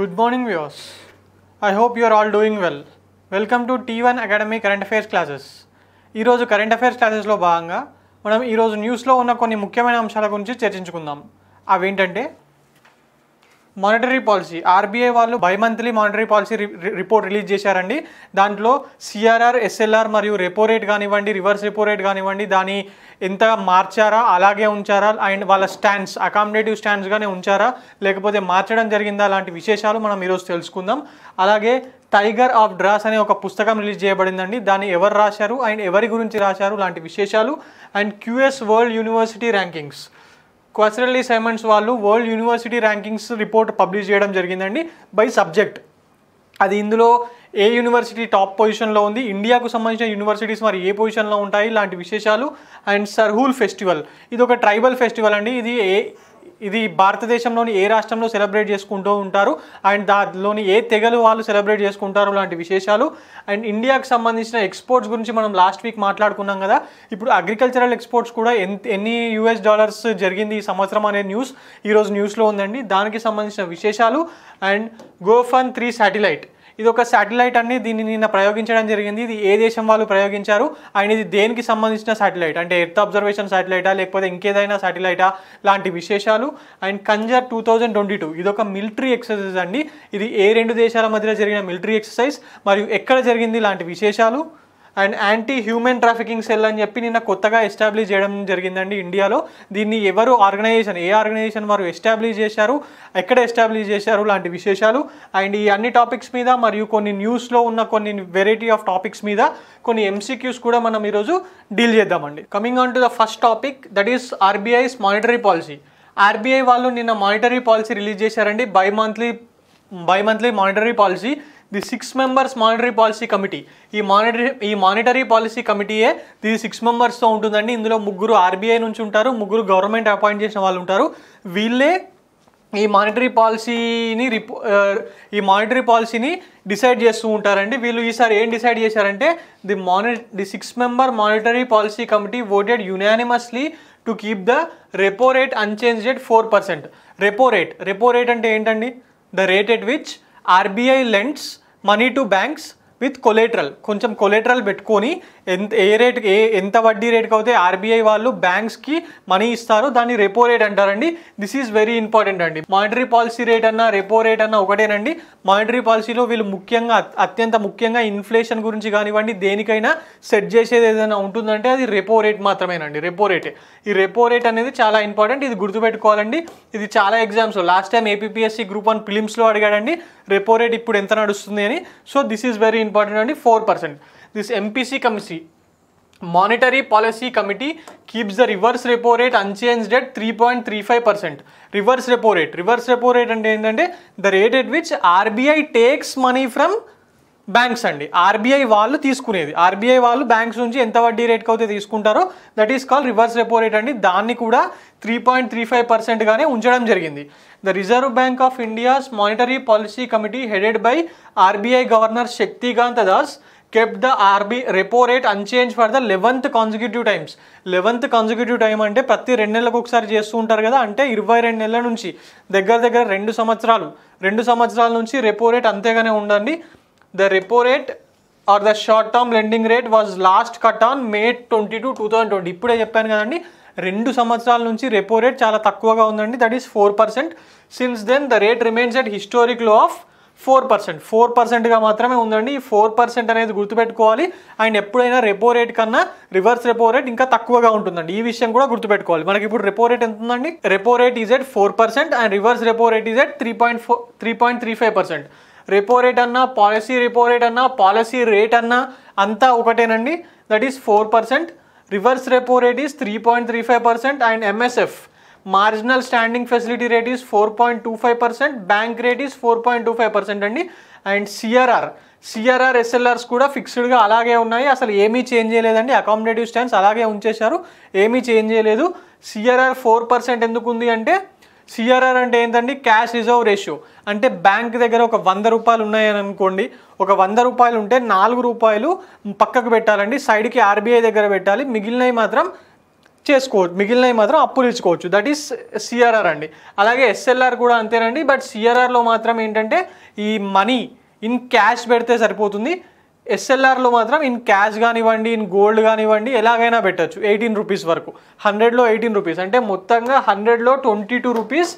Good morning views I hope you are all doing well welcome to T one academy current affairs classes ఈరోజు current affairs క్లాసెస్లో భాగంగా మనం ఈరోజు న్యూస్లో ఉన్న కొన్ని ముఖ్యమైన అంశాల గురించి చర్చించుకుందాం అవి ఏంటంటే మానిటరీ పాలసీ ఆర్బీఐ వాళ్ళు bi monthly monetary policy report release చేశారండి దాంట్లో సిఆర్ఆర్ ఎస్ఎల్ఆర్ మరియు రెపో రేట్ కానివ్వండి రివర్స్ రెపో రేట్ కానివ్వండి దాని ఎంత మార్చారా అలాగే ఉంచారా అండ్ వాళ్ళ స్టాండ్స్ అకామిడేటివ్ స్టాండ్స్గానే ఉంచారా లేకపోతే మార్చడం జరిగిందా లాంటి విశేషాలు మనం ఈరోజు తెలుసుకుందాం అలాగే టైగర్ ఆఫ్ డ్రాస్ అనే ఒక పుస్తకం రిలీజ్ చేయబడిందండి దాన్ని ఎవరు రాశారు అండ్ ఎవరి గురించి రాశారు లాంటి విశేషాలు and QS world university rankings Quacquarelli Symonds వాళ్ళు world university rankings report publish చేయడం జరిగిందండి బై సబ్జెక్ట్ అది ఇందులో ఏ యూనివర్సిటీ టాప్ పొజిషన్లో ఉంది ఇండియాకు సంబంధించిన యూనివర్సిటీస్ మరి ఏ పొజిషన్లో ఉంటాయి ఇలాంటి విశేషాలు అండ్ సర్హూల్ ఫెస్టివల్ ఇది ఒక ట్రైబల్ ఫెస్టివల్ అండి ఇది ఏ ఇది భారతదేశంలోని ఏ రాష్ట్రంలో సెలబ్రేట్ చేసుకుంటూ ఉంటారు అండ్ దానిలోని ఏ తెగలు వాళ్ళు సెలబ్రేట్ చేసుకుంటారు లాంటి విశేషాలు అండ్ ఇండియాకు సంబంధించిన ఎక్స్పోర్ట్స్ గురించి మనం లాస్ట్ వీక్ మాట్లాడుకున్నాం కదా ఇప్పుడు అగ్రికల్చరల్ ఎక్స్పోర్ట్స్ కూడా ఎన్ని యూఎస్ డాలర్స్ జరిగింది ఈ సంవత్సరం అనే న్యూస్ ఈరోజు న్యూస్లో ఉందండి దానికి సంబంధించిన విశేషాలు అండ్ గోఫన్ త్రీ శాటిలైట్ ఇది ఒక శాటిలైట్ అని దీన్ని నిన్న ప్రయోగించడం జరిగింది ఇది ఏ దేశం వాళ్ళు ప్రయోగించారు అండ్ ఇది దేనికి సంబంధించిన శాటిలైట్ అంటే ఎర్త్ అబ్జర్వేషన్ శాటిలైటా లేకపోతే ఇంకేదైనా శాటిలైటా లాంటి విశేషాలు అండ్ కంజర్ టూ థౌజండ్ ట్వంటీ టూ ఇది ఒక మిలిటరీ ఎక్సర్సైజ్ అండి ఇది ఏ రెండు దేశాల మధ్యలో జరిగిన మిలిటరీ ఎక్సర్సైజ్ మరియు ఎక్కడ జరిగింది లాంటి విశేషాలు and anti human trafficking cell అని చెప్పి నిన్న కొత్తగా ఎస్టాబ్లిష్ చేయడం జరిగిందండి ఇండియాలో దీన్ని ఎవరు ఆర్గనైజేషన్ ఏ ఆర్గనైజేషన్ వారు ఎస్టాబ్లిష్ చేశారు ఎక్కడ ఎస్టాబ్లిష్ చేశారు లాంటి విశేషాలు అండ్ ఈ అన్ని టాపిక్స్ మీద మరియు కొన్ని న్యూస్లో ఉన్న కొన్ని వెరైటీ ఆఫ్ టాపిక్స్ మీద కొన్ని ఎంసీక్యూస్ కూడా మనం ఈరోజు డీల్ చేద్దామండి coming on to the first topic that is RBI's monetary policy RBI వాళ్ళు నిన్న మానిటరీ పాలసీ రిలీజ్ చేశారండి bi monthly bi monthly monetary policy the six members monetary policy committee ఈ మానిటరీ ఈ మానిటరీ పాలసీ కమిటీయే the six మెంబర్స్తో ఉంటుందండి ఇందులో ముగ్గురు ఆర్బీఐ నుంచి ఉంటారు ముగ్గురు గవర్నమెంట్ అపాయింట్ చేసిన వాళ్ళు ఉంటారు వీళ్ళే ఈ మానిటరీ పాలసీని రిపో ఈ మానిటరీ పాలసీని డిసైడ్ చేస్తూ ఉంటారండి వీళ్ళు ఈసారి ఏం డిసైడ్ చేశారంటే ది మాని the six member monetary policy committee voted unanimously to keep the repo rate unchanged four percent repo rate repo rate అంటే ఏంటండి the rate at which RBI lends money to banks with collateral కొంచెం collateral పెట్టుకొని ఎంత ఏ rate ఏ ఎంత వడ్డీ రేట్కి అయితే RBI వాళ్ళు బ్యాంక్స్కి మనీ ఇస్తారో దాన్ని రెపో రేట్ అంటారండి దిస్ ఈజ్ వెరీ ఇంపార్టెంట్ అండి మానిటరీ పాలసీ రేట్ అన్న రెపో రేట్ అన్న ఒకటేనండి మానిటరీ పాలసీలో వీళ్ళు ముఖ్యంగా అత్యంత ముఖ్యంగా ఇన్ఫ్లేషన్ గురించి కానివ్వండి దేనికైనా సెట్ చేసేది ఏదైనా ఉంటుందంటే అది రెపో రేట్ మాత్రమేనండి రెపో రేటే ఈ రెపో రేట్ అనేది చాలా ఇంపార్టెంట్ ఇది గుర్తుపెట్టుకోవాలండి ఇది చాలా exams last time APSC group one ఫిలిమ్స్లో అడిగాడండి రెపో రేట్ ఇప్పుడు ఎంత నడుస్తుంది అని so this is very important అండి four percent this MPC committee monetary policy committee keeps the reverse repo rate unchanged at three point three five percent reverse repo rate reverse repo rate అంటే ఏంటంటే the rate at which RBI takes money from banks అండి RBI వాళ్ళు తీసుకునేది RBI వాళ్ళు banks నుంచి ఎంత వడ్డీ రేట్కి అయితే తీసుకుంటారో that is call reverse repo rate అండి దాన్ని కూడా త్రీ పాయింట్ త్రీ ఫైవ్ పర్సెంట్గానే ఉంచడం జరిగింది the Reserve Bank of India's monetary policy committee headed by RBI governor Shaktikanta Das kept the RB repo rate unchanged for the eleventh consecutive times eleventh consecutive time అంటే ప్రతి రెండు నెలలకు ఒకసారి చేస్తూ ఉంటారు కదా అంటే ఇరవై రెండు నెలల నుంచి దగ్గర దగ్గర రెండు సంవత్సరాలు రెండు సంవత్సరాల నుంచి రెపో రేట్ అంతేగానే ఉండండి the repo rate or the short term lending rate was last cut on May twenty two two thousand twenty ఇప్పుడే చెప్పాను కదండి రెండు సంవత్సరాల నుంచి రెపో రేట్ చాలా తక్కువగా ఉందండి that is four percent since then the rate remains at historic low of four percent four పర్సెంట్గా మాత్రమే ఉందండి ఈ ఫోర్ పర్సెంట్ అనేది గుర్తుపెట్టుకోవాలి అండ్ ఎప్పుడైనా రెపో రేట్ కన్నా రివర్స్ రెపో రేట్ ఇంకా తక్కువగా ఉంటుందండి ఈ విషయం కూడా గుర్తుపెట్టుకోవాలి మనకి ఇప్పుడు రెపో రేట్ ఎంత ఉందండి repo rate is at four percent and reverse repo rate is at three point four three point three five percent repo rate అన్నా పాలసీ రెపో రేట్ అన్నా పాలసీ రేట్ అన్నా అంతా ఒకటేనండి that is four percent reverse repo rate is three point three five percent and MSF marginal standing facility rate is four point two five percent bank rate is four point two five percent అండి and CRR CRR SLRs కూడా ఫిక్స్డ్గా అలాగే ఉన్నాయి అసలు ఏమీ change చేయలేదండి accommodative stands అలాగే ఉంచేశారు ఏమీ చేంజ్ చేయలేదు సిఆర్ఆర్ ఫోర్ పర్సెంట్ ఎందుకు ఉంది అంటే సిఆర్ఆర్ అంటే ఏంటండి క్యాష్ రిజర్వ్ రేషియో అంటే బ్యాంక్ దగ్గర ఒక వంద రూపాయలు ఉన్నాయని అనుకోండి ఒక వంద రూపాయలు ఉంటే నాలుగు రూపాయలు పక్కకు పెట్టాలండి సైడ్కి ఆర్బీఐ దగ్గర పెట్టాలి మిగిలినవి మాత్రం చేసుకోవచ్చు మిగిలినవి మాత్రం అప్పులు ఇచ్చుకోవచ్చు దట్ ఈస్ సిఆర్ఆర్ అండి అలాగే ఎస్ఎల్ఆర్ కూడా అంతేనండి బట్ సిఆర్ఆర్లో మాత్రం ఏంటంటే ఈ మనీ ఇన్ క్యాష్ పెడితే సరిపోతుంది ఎస్ఎల్ఆర్లో మాత్రం ఇన్ క్యాష్ కానివ్వండి ఇన్ గోల్డ్ కానివ్వండి ఎలాగైనా పెట్టచ్చు ఎయిటీన్ రూపీస్ వరకు హండ్రెడ్లో ఎయిటీన్ రూపీస్ అంటే మొత్తంగా హండ్రెడ్లో ట్వంటీ టూ రూపీస్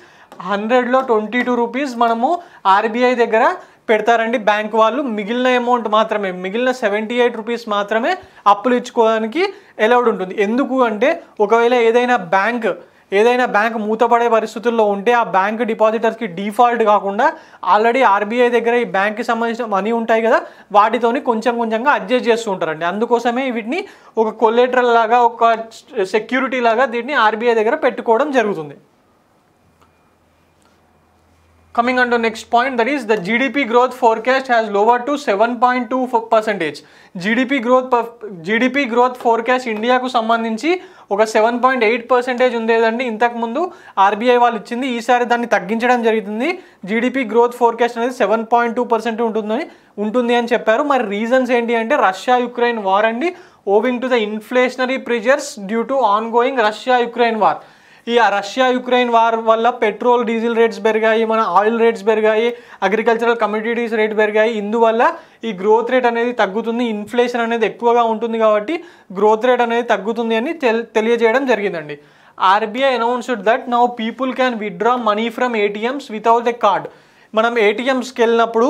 హండ్రెడ్లో ట్వంటీ టూ రూపీస్ మనము ఆర్బీఐ దగ్గర పెడతారండి బ్యాంక్ వాళ్ళు మిగిలిన అమౌంట్ మాత్రమే మిగిలిన సెవెంటీ ఎయిట్ రూపీస్ మాత్రమే అప్పులు ఇచ్చుకోవడానికి అలౌడ్ ఉంటుంది ఎందుకు అంటే ఒకవేళ ఏదైనా బ్యాంక్ ఏదైనా బ్యాంక్ మూతపడే పరిస్థితుల్లో ఉంటే ఆ బ్యాంక్ డిపాజిటర్స్కి డిఫాల్ట్ కాకుండా ఆల్రెడీ ఆర్బీఐ దగ్గర ఈ బ్యాంక్కి సంబంధించిన మనీ ఉంటాయి కదా వాటితోని కొంచెం కొంచెంగా అడ్జస్ట్ చేస్తూ ఉంటారండి అందుకోసమే వీటిని ఒక కొలేటరల్ లాగా ఒక సెక్యూరిటీ లాగా దీన్ని ఆర్బీఐ దగ్గర పెట్టుకోవడం జరుగుతుంది coming Coming on to next point, that is the GDP lower to seven point two 7.2 percentage GDP growth GDP growth forecast ఇండియాకు సంబంధించి ఒక సెవెన్ పాయింట్ ఎయిట్ పర్సెంటేజ్ ఉండేదండి ఇంతకుముందు ఆర్బీఐ వాళ్ళు ఇచ్చింది ఈసారి దాన్ని తగ్గించడం జరుగుతుంది జీడిపి గ్రోత్ ఫోర్కాస్ట్ అనేది సెవెన్ పాయింట్ టూ పర్సెంట్ ఉంటుందని ఉంటుంది అని చెప్పారు మరి రీజన్స్ ఏంటి అంటే రష్యా యుక్రెయిన్ వార్ అండి owing to the inflationary pressures due to ongoing Russia Ukraine war ఈ రష్యా యుక్రెయిన్ వార్ వల్ల పెట్రోల్ డీజిల్ రేట్స్ పెరిగాయి మన ఆయిల్ రేట్స్ పెరిగాయి అగ్రికల్చరల్ కమ్యూనిటీస్ రేట్ పెరిగాయి ఇందువల్ల ఈ గ్రోత్ రేట్ అనేది తగ్గుతుంది ఇన్ఫ్లేషన్ అనేది ఎక్కువగా ఉంటుంది కాబట్టి గ్రోత్ రేట్ అనేది తగ్గుతుంది అని తెలియజేయడం జరిగిందండి RBI announced that now people can withdraw money from ATMs without a card మనం ఏటీఎంస్కి వెళ్ళినప్పుడు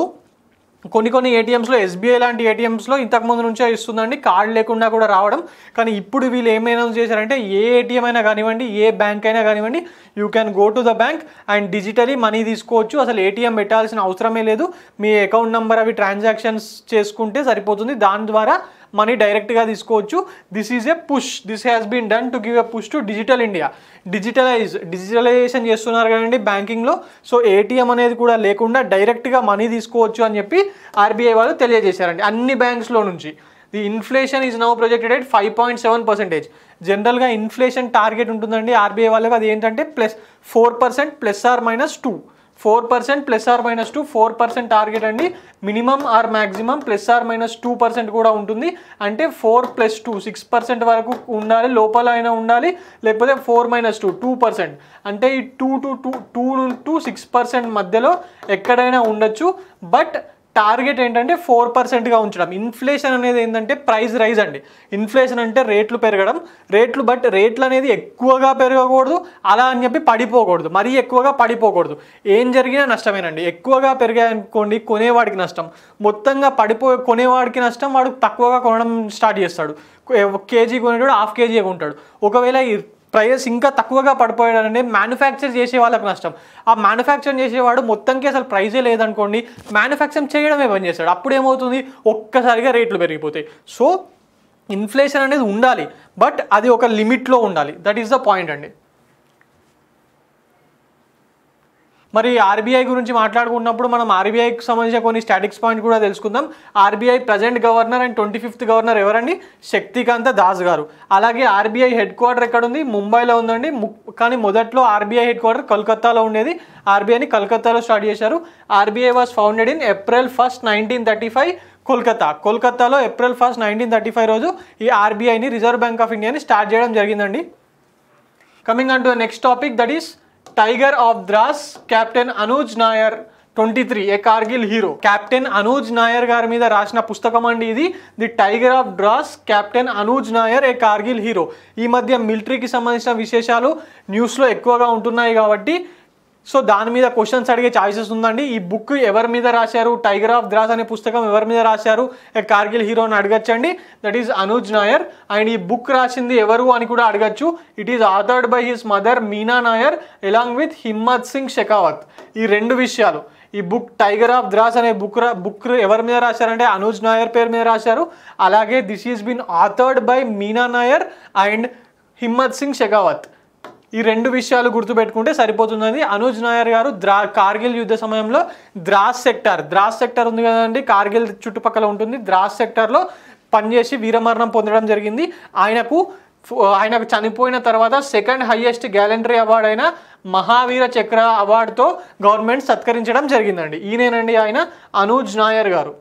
కొన్ని కొన్ని ఏటీఎంస్లో ఎస్బీఐ లాంటి ఏటీఎంస్లో ఇంతకుముందు నుంచే ఇస్తుందండి కార్డు లేకుండా కూడా రావడం కానీ ఇప్పుడు వీళ్ళు ఏమైనా చేశారంటే ఏ ఏటీఎం అయినా కానివ్వండి ఏ బ్యాంక్ అయినా కానివ్వండి you can go to the bank and digitally money తీసుకోవచ్చు అసలు ఏటీఎం పెట్టాల్సిన అవసరమే లేదు మీ అకౌంట్ నెంబర్ అవి ట్రాన్సాక్షన్స్ చేసుకుంటే సరిపోతుంది దాని ద్వారా మనీ డైరెక్ట్గా తీసుకోవచ్చు this is a push this has been done to give a push to digital India digitalize digitalization చేస్తున్నారు కదండి బ్యాంకింగ్లో సో ఏటీఎం అనేది కూడా లేకుండా డైరెక్ట్గా మనీ తీసుకోవచ్చు అని చెప్పి ఆర్బీఐ వాళ్ళు తెలియజేశారండి అన్ని బ్యాంక్స్లో నుంచి the inflation is now projected at five point seven percentage జనరల్గా ఇన్ఫ్లేషన్ టార్గెట్ ఉంటుందండి ఆర్బీఐ వాళ్ళకి అది ఏంటంటే plus four percent plus or minus two four percent plus or minus two four percent target అండి minimum or maximum plus or minus two percent కూడా ఉంటుంది అంటే four plus two six percent వరకు ఉండాలి లోపల అయినా ఉండాలి లేకపోతే four minus two two percent అంటే ఈ two to two two to six percent మధ్యలో ఎక్కడైనా ఉండొచ్చు బట్ టార్గెట్ ఏంటంటే ఫోర్ పర్సెంట్గా ఉంచడం ఇన్ఫ్లేషన్ అనేది ఏంటంటే ప్రైస్ రైజ్ అండి ఇన్ఫ్లేషన్ అంటే రేట్లు పెరగడం రేట్లు బట్ రేట్లు అనేది ఎక్కువగా పెరగకూడదు అలా అని చెప్పి పడిపోకూడదు మరీ ఎక్కువగా పడిపోకూడదు ఏం జరిగినా నష్టమేనండి ఎక్కువగా పెరిగాయనుకోండి కొనేవాడికి నష్టం మొత్తంగా పడిపో కొనేవాడికి నష్టం వాడు తక్కువగా కొనడం స్టార్ట్ చేస్తాడు కేజీ కొనేటోడు హాఫ్ కేజీ కొంటాడు ఒకవేళ ప్రైజెస్ ఇంకా తక్కువగా పడిపోయాడంటే మ్యానుఫ్యాక్చర్ చేసే వాళ్ళకి నష్టం ఆ మ్యానుఫ్యాక్చర్ చేసేవాడు మొత్తంకి అసలు ప్రైజే లేదనుకోండి మ్యానుఫ్యాక్చర్ చేయడమే పని చేస్తాడు అప్పుడు ఏమవుతుంది ఒక్కసారిగా రేట్లు పెరిగిపోతాయి సో ఇన్ఫ్లేషన్ అనేది ఉండాలి బట్ అది ఒక లిమిట్లో ఉండాలి దట్ ఈస్ ద పాయింట్ అండి మరి ఆర్బీఐ గురించి మాట్లాడుకున్నప్పుడు మనం ఆర్బీఐకి సంబంధించిన కొన్ని స్టాటిక్స్ పాయింట్ కూడా తెలుసుకుందాం RBI present governor and twenty fifth governor ఎవరండి శక్తికాంత దాస్ గారు అలాగే ఆర్బీఐ హెడ్ క్వార్టర్ ఎక్కడ ఉంది ముంబైలో ఉందండి కానీ మొదట్లో ఆర్బీఐ హెడ్ క్వార్టర్ కలకత్తాలో ఉండేది ఆర్బీఐని కలకత్తాలో స్టార్ట్ చేశారు RBI was founded in April first nineteen thirty five Kolkata కోల్కతాలో April first nineteen thirty five రోజు ఈ ఆర్బీఐని రిజర్వ్ బ్యాంక్ ఆఫ్ ఇండియాని స్టార్ట్ చేయడం జరిగిందండి coming and to next topic that is tiger of Dras captain Anuj Nair twenty three a Kargil hero captain Anuj Nair గారి మీద రాసిన పుస్తకం అండి ఇది the tiger of Dras captain Anuj Nair a Kargil hero ఈ మధ్య మిలిటరీకి సంబంధించిన విశేషాలు న్యూస్లో ఎక్కువగా ఉంటున్నాయి కాబట్టి సో దాని మీద క్వశ్చన్స్ అడిగే ఛాయిసెస్ ఉందండి ఈ బుక్ ఎవరి మీద రాశారు టైగర్ ఆఫ్ ద్రాస్ అనే పుస్తకం ఎవరి మీద రాశారు కార్గిల్ హీరోని అడగచ్చండి that is Anuj Nair and ఈ బుక్ రాసింది ఎవరు అని కూడా అడగచ్చు it is authored by his mother Meena Nair along with Himmat Singh Shekhawat ఈ రెండు విషయాలు ఈ బుక్ టైగర్ ఆఫ్ ద్రాస్ అనే బుక్ రా బుక్ ఎవరి మీద రాశారంటే అనూజ్ నాయర్ పేరు మీద రాశారు అలాగే this is been authored by Meena Nair and Himmat Singh Shekhawat ఈ రెండు విషయాలు గుర్తుపెట్టుకుంటే సరిపోతుందని అనుజ్ నాయర్ గారు ద్రా కార్గిల్ యుద్ధ సమయంలో ద్రాస్ సెక్టార్ ద్రాస్ సెక్టార్ ఉంది కదండి కార్గిల్ చుట్టుపక్కల ఉంటుంది ద్రాస్ సెక్టార్లో పనిచేసి వీరమరణం పొందడం జరిగింది ఆయనకు ఆయనకు చనిపోయిన తర్వాత సెకండ్ హయ్యెస్ట్ గ్యాలంటరీ అవార్డు అయిన మహావీర చక్ర అవార్డుతో గవర్నమెంట్ సత్కరించడం జరిగిందండి ఈయనేనండి ఆయన అనూజ్ నాయర్ గారు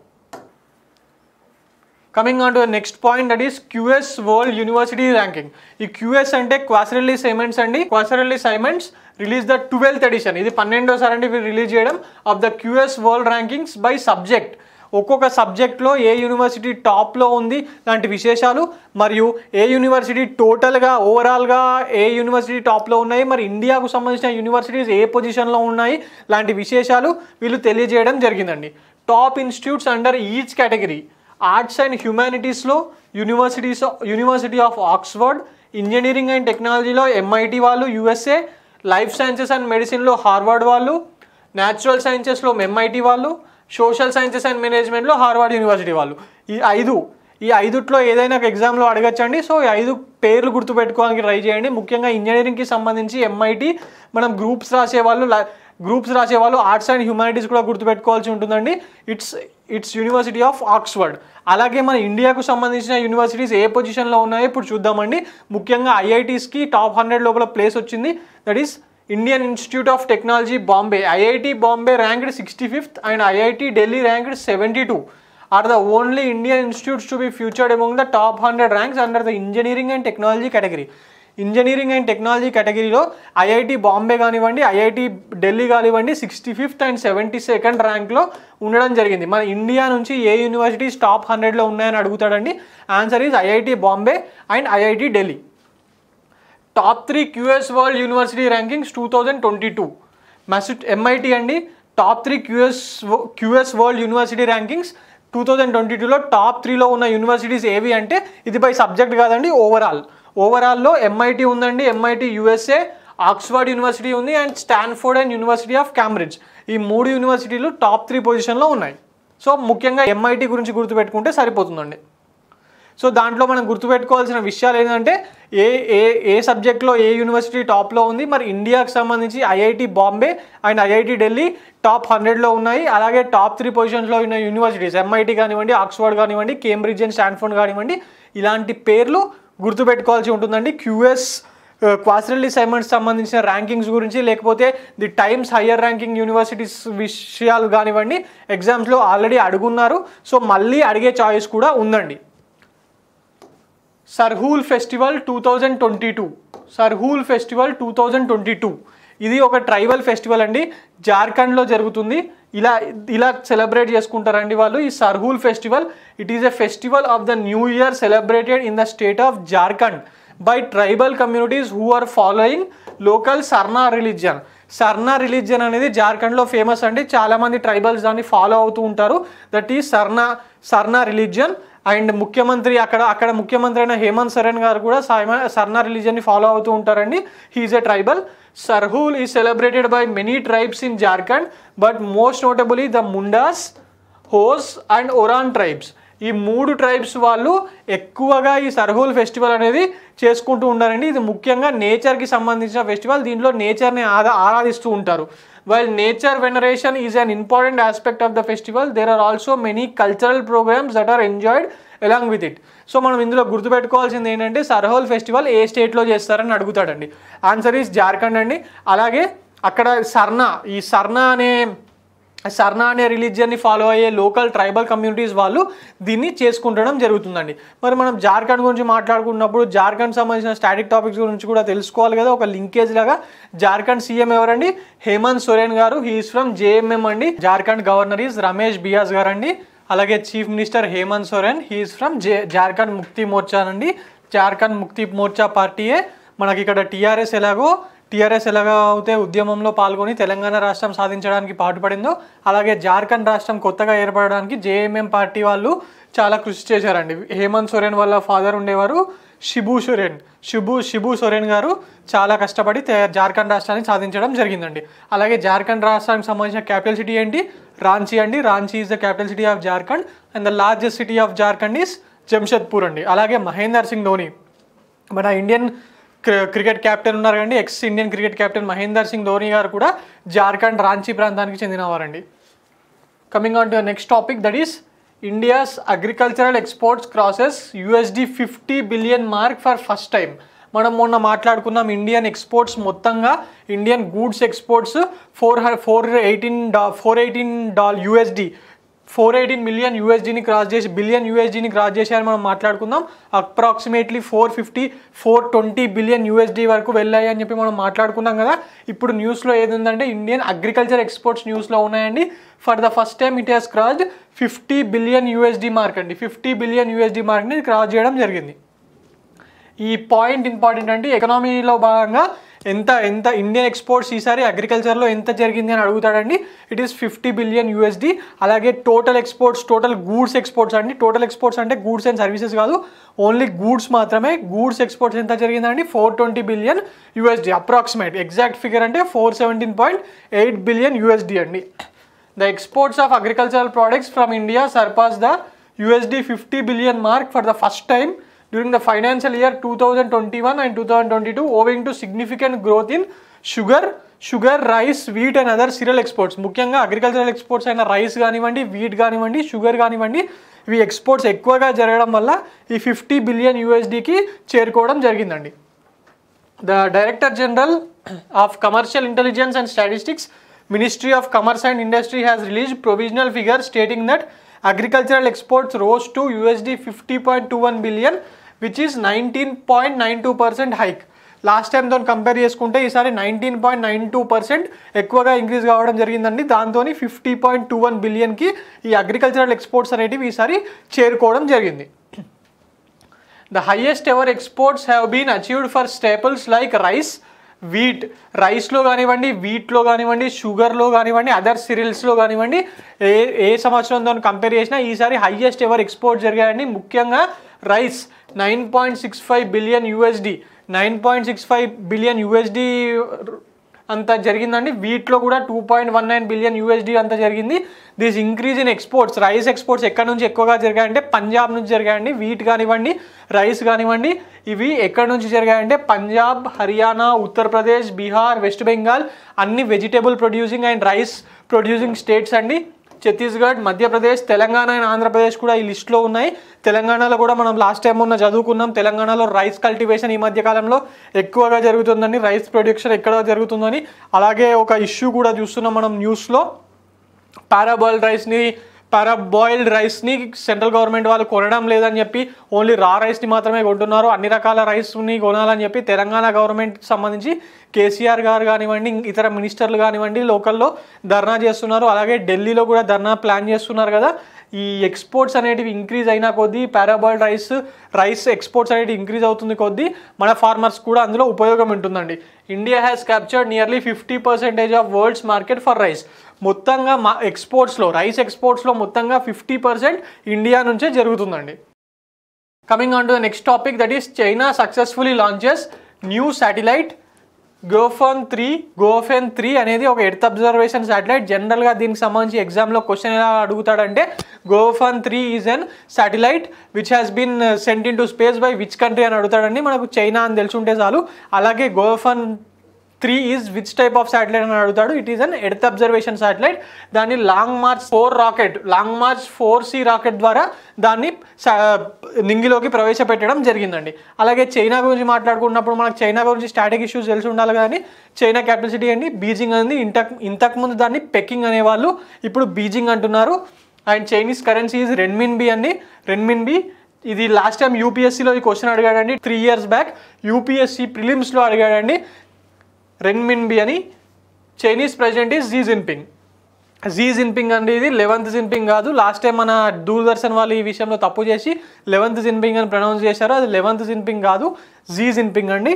coming on to next point that is QS world university ranking ఈ క్యూఎస్ అంటే క్వాసరల్లీ సైమెంట్స్ అండి Quacquarelli Symonds release the twelfth edition ఇది పన్నెండోసారి అండి వీళ్ళు రిలీజ్ చేయడం of the QS world rankings by subject ఒక్కొక్క సబ్జెక్ట్లో ఏ యూనివర్సిటీ టాప్లో ఉంది లాంటి విశేషాలు మరియు ఏ యూనివర్సిటీ టోటల్గా ఓవరాల్గా ఏ యూనివర్సిటీ టాప్లో ఉన్నాయి మరి ఇండియాకు సంబంధించిన యూనివర్సిటీస్ ఏ పొజిషన్లో ఉన్నాయి లాంటి విశేషాలు వీళ్ళు తెలియజేయడం జరిగిందండి top institutes under each category arts and హ్యుమానిటీస్లో universities university of Oxford engineering and టెక్నాలజీలో ఎంఐటి వాళ్ళు యూఎస్ఏ లైఫ్ సైన్సెస్ అండ్ మెడిసిన్లో హార్వర్డ్ వాళ్ళు న్యాచురల్ సైన్సెస్లో ఎంఐటి వాళ్ళు సోషల్ సైన్సెస్ అండ్ మేనేజ్మెంట్లో హార్వర్డ్ యూనివర్సిటీ వాళ్ళు ఈ ఐదు ఈ ఐదుట్లో ఏదైనా ఎగ్జామ్లో అడగచ్చండి సో ఈ ఐదు పేర్లు గుర్తుపెట్టుకోవడానికి ట్రై చేయండి ముఖ్యంగా ఇంజనీరింగ్కి సంబంధించి ఎంఐటి మనం గ్రూప్స్ రాసేవాళ్ళు గ్రూప్స్ రాసేవాళ్ళు ఆర్ట్స్ అండ్ హ్యుమానిటీస్ కూడా గుర్తుపెట్టుకోవాల్సి ఉంటుందండి it's it's university of Oxford అలాగే మన ఇండియాకు సంబంధించిన యూనివర్సిటీస్ ఏ పొజిషన్లో ఉన్నాయో ఇప్పుడు చూద్దామండి ముఖ్యంగా ఐఐటీస్కి టాప్ హండ్రెడ్ లోపల ప్లేస్ వచ్చింది that is Indian Institute of Technology Bombay IIT Bombay ranked sixty fifth and IIT Delhi ranked seventy two are the only Indian institutes to be featured among the top hundred ranks under the engineering and technology category engineering and technology కేటగిరీలో IIT Bombay కానివ్వండి IIT Delhi కానివ్వండి sixty fifth and seventy second ర్యాంక్లో ఉండడం జరిగింది మన India నుంచి ఏ universities top హండ్రెడ్లో ఉన్నాయని అడుగుతాడండి answer is IIT Bombay and IIT Delhi top three QS world university rankings two thousand twenty two మెసు ఎంఐటి అండి top three QS QS world university rankings two thousand twenty టూలో టాప్ త్రీలో ఉన్న యూనివర్సిటీస్ ఏవి అంటే ఇది బై సబ్జెక్ట్ కాదండి ఓవరాల్ ఓవరాల్లో ఎంఐటి ఉందండి ఎంఐటి యుఎస్ఏ ఆక్స్ఫర్డ్ యూనివర్సిటీ ఉంది and Stanford and university of Cambridge ఈ మూడు యూనివర్సిటీలు టాప్ త్రీ పొజిషన్లో ఉన్నాయి సో ముఖ్యంగా ఎంఐటి గురించి గుర్తుపెట్టుకుంటే సరిపోతుందండి సో దాంట్లో మనం గుర్తుపెట్టుకోవాల్సిన విషయాలు ఏంటంటే ఏ ఏ ఏ సబ్జెక్ట్లో ఏ యూనివర్సిటీ టాప్లో ఉంది మరి ఇండియాకి సంబంధించి IIT Bombay and IIT Delhi top హండ్రెడ్లో ఉన్నాయి అలాగే టాప్ త్రీ పొజిషన్స్లో ఉన్న యూనివర్సిటీస్ ఎంఐటి కానివ్వండి ఆక్స్ఫర్డ్ కానివ్వండి కేంబ్రిడ్జ్ అండ్ స్టాన్ఫోర్డ్ కానివ్వండి ఇలాంటి పేర్లు గుర్తుపెట్టుకోవాల్సి ఉంటుందండి క్యూఎస్ క్వార్టర్లీ అసైన్మెంట్స్ సంబంధించిన ర్యాంకింగ్స్ గురించి లేకపోతే the Times higher ranking universities విషయాలు కానివ్వండి ఎగ్జామ్స్లో ఆల్రెడీ అడుగున్నారు సో మళ్ళీ అడిగే చాయిస్ కూడా ఉందండి Sarhul festival two thousand twenty two Sarhul festival two thousand twenty two ఇది ఒక ట్రైబల్ ఫెస్టివల్ అండి జార్ఖండ్లో జరుగుతుంది ఇలా ఇలా సెలబ్రేట్ చేసుకుంటారండి వాళ్ళు ఈ Sarhul festival it is a festival of the new year celebrated in the state of Jharkhand by tribal communities who are following local Sarna religion Sarna religion అనేది జార్ఖండ్లో ఫేమస్ అండి చాలామంది ట్రైబల్స్ దాన్ని ఫాలో అవుతూ ఉంటారు that is Sarna Sarna religion and ముఖ్యమంత్రి అక్కడ అక్కడ ముఖ్యమంత్రి అయిన హేమంత్ సరేన్ గారు కూడా సాయమ సర్నా రిలీజియన్ని ఫాలో అవుతూ ఉంటారండి హీఈస్ ఎ ట్రైబల్ సర్హూల్ ఈ celebrated by many tribes in Jharkhand but most notably the Mundas Hos and Oraon tribes ఈ మూడు ట్రైబ్స్ వాళ్ళు ఎక్కువగా ఈ సర్హూల్ ఫెస్టివల్ అనేది చేసుకుంటూ ఉంటారండి ఇది ముఖ్యంగా నేచర్కి సంబంధించిన ఫెస్టివల్ దీంట్లో నేచర్ని ఆదా ఆరాధిస్తూ ఉంటారు while nature veneration is an important aspect of the festival there are also many cultural programmes that are enjoyed along with it so మనం ఇందులో గుర్తుపెట్టుకోవాల్సింది ఏంటంటే సర్హోల్ ఫెస్టివల్ ఏ స్టేట్లో చేస్తారని అడుగుతాడండి ఆన్సర్ ఈజ్ జార్ఖండ్ అండి అలాగే అక్కడ సర్నా ఈ సర్నా అనే సర్నా అనే రిలీజియన్ని ఫాలో అయ్యే లోకల్ ట్రైబల్ కమ్యూనిటీస్ వాళ్ళు దీన్ని చేసుకుంటడం జరుగుతుందండి మరి మనం జార్ఖండ్ గురించి మాట్లాడుకున్నప్పుడు జార్ఖండ్ సంబంధించిన స్టాటిక్ టాపిక్స్ గురించి కూడా తెలుసుకోవాలి కదా ఒక లింకేజ్ లాగా జార్ఖండ్ సీఎం ఎవరండి హేమంత్ సోరేన్ గారు హీఈస్ ఫ్రమ్ జేఎంఎం అండి జార్ఖండ్ గవర్నర్ ఈజ్ రమేష్ బియాస్ గారు అండి అలాగే chief minister Hemant Soren he is from J Jharkhand Mukti Morcha అండి జార్ఖండ్ ముక్తి మోర్చా పార్టీయే మనకి ఇక్కడ టీఆర్ఎస్ ఎలాగో టీఆర్ఎస్ ఎలాగా అయితే ఉద్యమంలో పాల్గొని తెలంగాణ రాష్ట్రం సాధించడానికి పాటుపడిందో అలాగే జార్ఖండ్ రాష్ట్రం కొత్తగా ఏర్పడడానికి జేఎంఎం పార్టీ వాళ్ళు చాలా కృషి చేశారండి హేమంత్ సోరెన్ వాళ్ళ ఫాదర్ ఉండేవారు షిబు సోరెన్ షిబు షిబు సోరెన్ గారు చాలా కష్టపడి జార్ఖండ్ రాష్ట్రాన్ని సాధించడం జరిగిందండి అలాగే జార్ఖండ్ రాష్ట్రానికి సంబంధించిన క్యాపిటల్ సిటీ ఏంటి రాంచీ అండి Ranchi is the capital city of Jharkhand and the largest city of Jharkhand is Jamshedpur అండి అలాగే మహేందర్ సింగ్ ధోని మన ఇండియన్ క్రికెట్ క్యాప్టెన్ ఉన్నారు కండి ex Indian cricket captain Mahendra Singh Dhoni గారు కూడా జార్ఖండ్ రాంచీ ప్రాంతానికి చెందినవారండి coming on to next topic that is India's agricultural exports crosses USD fifty billion mark for first time మనం మొన్న మాట్లాడుకున్నాం ఇండియన్ ఎక్స్పోర్ట్స్ మొత్తంగా Indian goods exports four four eighteen డా ఫోర్ ఎయిటీన్ డాల్ యుఎస్డి ఫోర్ ఎయిటీన్ మిలియన్ యూఎస్డీని cross చేసి billion యూఎస్డీని cross చేశారని మనం మాట్లాడుకుందాం approximately four fifty four twenty billion USD వరకు వెళ్ళాయి అని చెప్పి మనం మాట్లాడుకున్నాం కదా ఇప్పుడు న్యూస్లో ఏది ఉందంటే ఇండియన్ అగ్రికల్చర్ ఎక్స్పోర్ట్స్ న్యూస్లో ఉన్నాయండి for the first time it has crossed fifty billion USD mark అండి ఫిఫ్టీ బిలియన్ యూఎస్డీ మార్క్ని క్రాస్ చేయడం జరిగింది ఈ పాయింట్ ఇంపార్టెంట్ అంటే ఎకనామీలో భాగంగా ఎంత ఎంత ఇండియన్ ఎక్స్పోర్ట్స్ ఈసారి అగ్రికల్చర్లో ఎంత జరిగింది అని అడుగుతాడండి it is fifty billion USD అలాగే total exports total goods exports అండి టోటల్ ఎక్స్పోర్ట్స్ అంటే గూడ్స్ అండ్ సర్వీసెస్ కాదు ఓన్లీ గూడ్స్ మాత్రమే గూడ్స్ ఎక్స్పోర్ట్స్ ఎంత జరిగిందండి four twenty billion USD approximate exact figure అంటే four seventeen point eight billion USD అండి the exports of agricultural products from India surpass the USD fifty billion mark for the first time during the financial year 2021 and 2022 owing to significant growth in sugar, sugar rice wheat and other cereal exports ముఖ్యంగా agricultural exports అయిన rice కానివ్వండి wheat కానివ్వండి sugar కానివ్వండి ఇవి exports ఎక్కువగా జరగడం వల్ల ఈ ఫిఫ్టీ బిలియన్ యూఎస్డికి చేరుకోవడం జరిగిందండి the director general of commercial intelligence and statistics ministry of commerce and industry has release provisional figure stating that agricultural exports rose to USD fifty point two one billion which is nineteen point nine two percent hike last టైంతో compare చేసుకుంటే ఈసారి nineteen point nine two percent ఎక్కువగా increase కావడం జరిగిందండి దాంతో fifty point two one బిలియన్కి ఈ agricultural exports అనేటివి ఈసారి చేరుకోవడం జరిగింది the highest ever exports have been achieved for staples like rice wheat రైస్లో కానివ్వండి వీట్లో కానివ్వండి షుగర్లో కానివ్వండి అదర్ సిరియల్స్లో కానివ్వండి ఏ ఏ సంవత్సరంతో కంపేర్ చేసినా ఈసారి హయ్యెస్ట్ ఎవర్ ఎక్స్పోర్ట్ జరిగాయండి ముఖ్యంగా rice nine point six five billion USD nine point six five billion USD అంత జరిగిందండి వీటిలో కూడా two point one nine billion USD అంత జరిగింది this increase in exports rice exports ఎక్కడ నుంచి ఎక్కువగా జరిగాయంటే పంజాబ్ నుంచి జరిగాయండి వీట్ కానివ్వండి రైస్ కానివ్వండి ఇవి ఎక్కడ నుంచి జరిగాయంటే పంజాబ్ హర్యానా ఉత్తరప్రదేశ్ బీహార్ వెస్ట్ బెంగాల్ అన్ని vegetable producing and rice producing states అండి ఛత్తీస్గఢ్ మధ్యప్రదేశ్ తెలంగాణ అండ్ ఆంధ్రప్రదేశ్ కూడా ఈ లిస్ట్లో ఉన్నాయి తెలంగాణలో కూడా మనం లాస్ట్ టైం ఉన్న చదువుకున్నాం తెలంగాణలో రైస్ కల్టివేషన్ ఈ మధ్యకాలంలో ఎక్కువగా జరుగుతుందని రైస్ ప్రొడక్షన్ ఎక్కడ జరుగుతుందని అలాగే ఒక ఇష్యూ కూడా చూస్తున్నాం మనం న్యూస్లో పారాబాల్ రైస్ని పరబాయిల్డ్ రైస్ని సెంట్రల్ గవర్నమెంట్ వాళ్ళు కొనడం లేదని చెప్పి ఓన్లీ రా రైస్ని మాత్రమే కొంటున్నారు అన్ని రకాల రైస్ని కొనాలని చెప్పి తెలంగాణ గవర్నమెంట్కి సంబంధించి కేసీఆర్ గారు కానివ్వండి ఇతర మినిస్టర్లు కానివ్వండి లోకల్లో ధర్నా చేస్తున్నారు అలాగే ఢిల్లీలో కూడా ధర్నా ప్లాన్ చేస్తున్నారు కదా ఈ ఎక్స్పోర్ట్స్ అనేటివి ఇంక్రీజ్ అయినా కొద్దీ పారాబాయిల్డ్ రైస్ రైస్ ఎక్స్పోర్ట్స్ అనేటివి ఇంక్రీజ్ అవుతుంది కొద్దీ మన ఫార్మర్స్ కూడా అందులో ఉపయోగం ఉంటుందండి India has captured nearly fifty percentage of world's market for rice మొత్తంగా మా ఎక్స్పోర్ట్స్లో రైస్ ఎక్స్పోర్ట్స్లో మొత్తంగా ఫిఫ్టీ పర్సెంట్ ఇండియా నుంచే జరుగుతుందండి coming on to the next topic that is China successfully launches new satellite Gaofen three Gaofen three అనేది ఒక earth observation satellite జనరల్గా దీనికి సంబంధించి ఎగ్జామ్లో క్వశ్చన్ ఎలా అడుగుతాడంటే Gaofen three is an satellite which has been sent in to space by which country అని అడుగుతాడండి మనకు చైనా అని తెలుసుంటే చాలు అలాగే Gaofen three is which type of satellite అని అడుగుతాడు it is an earth observation satellite దాన్ని Long March four rocket Long March four C rocket ద్వారా దాన్ని నింగిలోకి ప్రవేశపెట్టడం జరిగిందండి అలాగే చైనా గురించి మాట్లాడుకున్నప్పుడు మనకు చైనా గురించి స్టాటిక్ ఇష్యూస్ తెలిసి ఉండాలి కానీ చైనా క్యాపిసిటీ అండి బీజింగ్ అనేది ఇంట ఇంతకుముందు దాన్ని పెక్కింగ్ అనేవాళ్ళు ఇప్పుడు బీజింగ్ అంటున్నారు and Chinese currency is renminbi అండి రెన్మిన్ బి ఇది లాస్ట్ టైం యూపీఎస్సీలో ఈ క్వశ్చన్ అడిగాడండి త్రీ ఇయర్స్ బ్యాక్ యూపీఎస్సీ ప్రిలిమ్స్లో అడిగాడండి రెన్మిన్బి అని Chinese president is Xi Jinping Xi Jinping అండి ఇది లెవెంత్ జిన్పింగ్ కాదు లాస్ట్ టైం మన దూరదర్శన్ వాళ్ళు ఈ విషయంలో తప్పు చేసి లెవెంత్ జిన్పింగ్ అని ప్రొనౌన్స్ చేశారు అది లెవెంత్ జిన్పింగ్ కాదు జీ జిన్పింగ్ అండి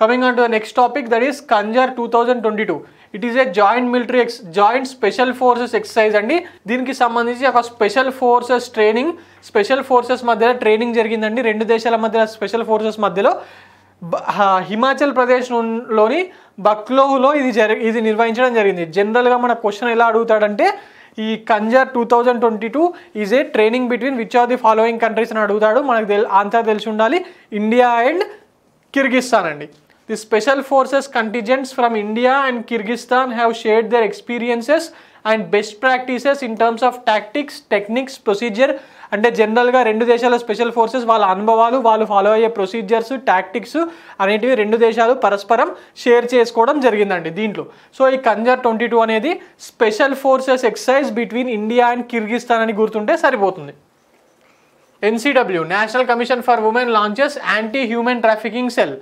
coming on to the next topic that is Khanjar two thousand twenty two it is a joint military ex joint special forces exercise అండి దీనికి సంబంధించి ఒక special forces training special forces మధ్యలో training జరిగిందండి రెండు దేశాల మధ్యలో స్పెషల్ ఫోర్సెస్ మధ్యలో హిమాచల్ ప్రదేశ్ లోని బక్లోహ్లో ఇది జరి ఇది నిర్వహించడం జరిగింది జనరల్గా మన క్వశ్చన్ ఎలా అడుగుతాడంటే ఈ Khanjar two thousand twenty two is a training between which of the following countries అని అడుగుతాడు మనకు తెలి ఆన్సర్ తెలిసి ఉండాలి ఇండియా అండ్ కిర్గిస్తాన్ అండి the special forces contingents from India and Kyrgyzstan have shared their experiences and best practices in terms of tactics techniques procedure అంటే జనరల్గా రెండు దేశాల స్పెషల్ ఫోర్సెస్ వాళ్ళ అనుభవాలు వాళ్ళు ఫాలో అయ్యే ప్రొసీజర్స్ టాక్టిక్స్ అనేటివి రెండు దేశాలు పరస్పరం షేర్ చేసుకోవడం జరిగిందండి దీంట్లో సో ఈ కంజర్ ట్వంటీ టూ అనేది special forces exercise between India and Kyrgyzstan అని గుర్తుంటే సరిపోతుంది NCW national commission for women launches anti human trafficking cell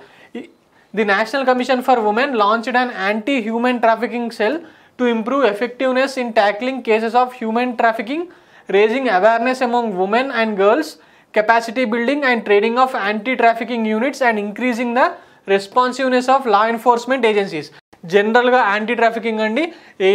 the national commission for women launched and anti human trafficking cell to improve effectiveness in tackling cases of human trafficking, raising awareness among women and girls, capacity building and training of anti-trafficking units and increasing the responsiveness of law enforcement agencies. జనరల్గా anti trafficking అండి ఈ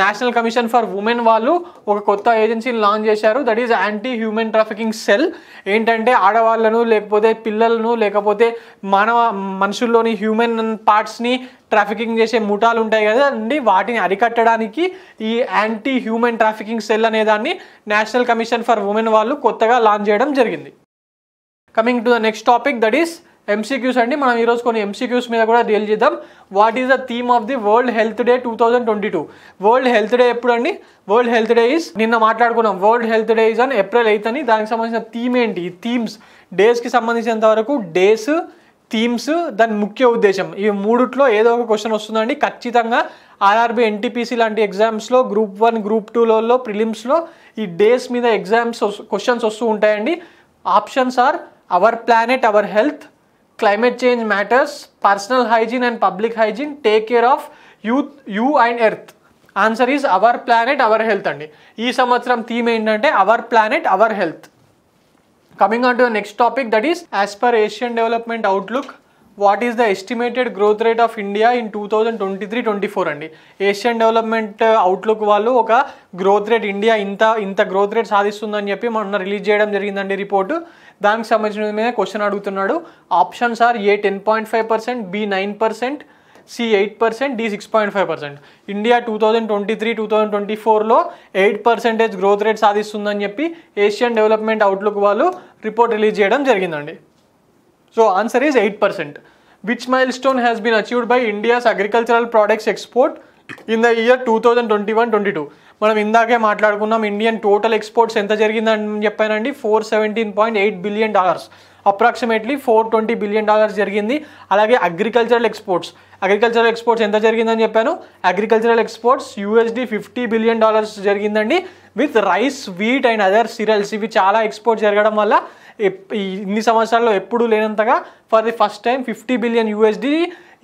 national commission for women వాళ్ళు ఒక కొత్త ఏజెన్సీని launch చేశారు that is anti human trafficking cell ఏంటంటే ఆడవాళ్ళను లేకపోతే పిల్లలను లేకపోతే మానవ మనుషుల్లోని హ్యూమన్ పార్ట్స్ని ట్రాఫికింగ్ చేసే ముఠాలు ఉంటాయి కదా అండి వాటిని అరికట్టడానికి ఈ యాంటీ హ్యూమన్ ట్రాఫికింగ్ సెల్ అనే దాన్ని నేషనల్ కమిషన్ ఫర్ ఉమెన్ వాళ్ళు కొత్తగా లాంచ్ చేయడం జరిగింది coming to the next topic that is MCQs అండి మనం ఈరోజు కొన్ని ఎంసీక్యూస్ మీద కూడా డీల్ చేద్దాం what is the theme of the world health day two thousand twenty two world health day ఎప్పుడు అండి వరల్డ్ హెల్త్ డే ఇస్ నిన్న మాట్లాడుకున్నాం వరల్డ్ హెల్త్ డే ఇస్ అని ఏప్రిల్ ఎయిత్ అని దానికి సంబంధించిన థీమ్ ఏంటి థీమ్స్ డేస్కి సంబంధించినంత వరకు డేస్ థీమ్స్ దాని ముఖ్య ఉద్దేశం ఈ మూడుట్లో ఏదో ఒక క్వశ్చన్ వస్తుందండి ఖచ్చితంగా ఆర్ఆర్బీ ఎన్టీపీసీ లాంటి ఎగ్జామ్స్లో గ్రూప్ వన్ గ్రూప్ టూలలో ప్రిలిమ్స్లో ఈ డేస్ మీద ఎగ్జామ్స్ క్వశ్చన్స్ వస్తూ ఉంటాయండి options are our planet our health climate change matters personal hygiene and public hygiene, take care of youth you and earth answer is our planet our health అండి ఈ సంవత్సరం theme ఏంటంటే our planet our health coming on to next topic that is as per Asian development outlook what is the estimated growth rate of India in two thousand twenty three twenty four అండి Asian development outlook వాళ్ళు ఒక growth rate India ఇంత ఇంత growth rate సాధిస్తుందని చెప్పి మొన్న release చేయడం జరిగిందండి రిపోర్టు దానికి సంబంధించిన మీద క్వశ్చన్ అడుగుతున్నాడు options are A ten point five percent B nine percent C eight percent D six point five percent India two thousand twenty three two thousand twenty ఫోర్లో ఎయిట్ పర్సెంటేజ్ గ్రోత్ రేట్ సాధిస్తుందని చెప్పి Asian development outlook వాళ్ళు report release చేయడం జరిగిందండి so answer is eight percent which milestone has been achieved by India's agricultural products export in the year two thousand twenty one twenty two మనం ఇందాకే మాట్లాడుకున్నాం Indian total exports ఎంత జరిగిందని చెప్పానండి four seventeen point eight billion dollars approximately four twenty billion dollars జరిగింది అలాగే agricultural exports agricultural exports ఎంత జరిగిందని చెప్పాను agricultural exports USD fifty billion dollars జరిగిందండి with rice wheat and other cereals ఇవి చాలా ఎక్స్పోర్ట్ జరగడం వల్ల ఇన్ని సంవత్సరాల్లో ఎప్పుడూ లేనంతగా for the first time fifty billion USD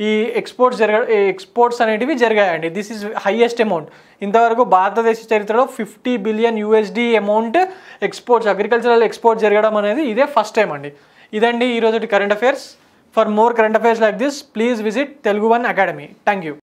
ఈ ఎక్స్పోర్ట్స్ జరగ ఎక్స్పోర్ట్స్ అనేటివి జరిగాయండి దిస్ ఈజ్ హైయెస్ట్ అమౌంట్ ఇంతవరకు భారతదేశ చరిత్రలో fifty billion USD amount exports agricultural export జరగడం అనేది ఇదే ఫస్ట్ టైం అండి ఇదండి ఈరోజు current affairs for more current affairs like this please visit Telugu One Academy thank you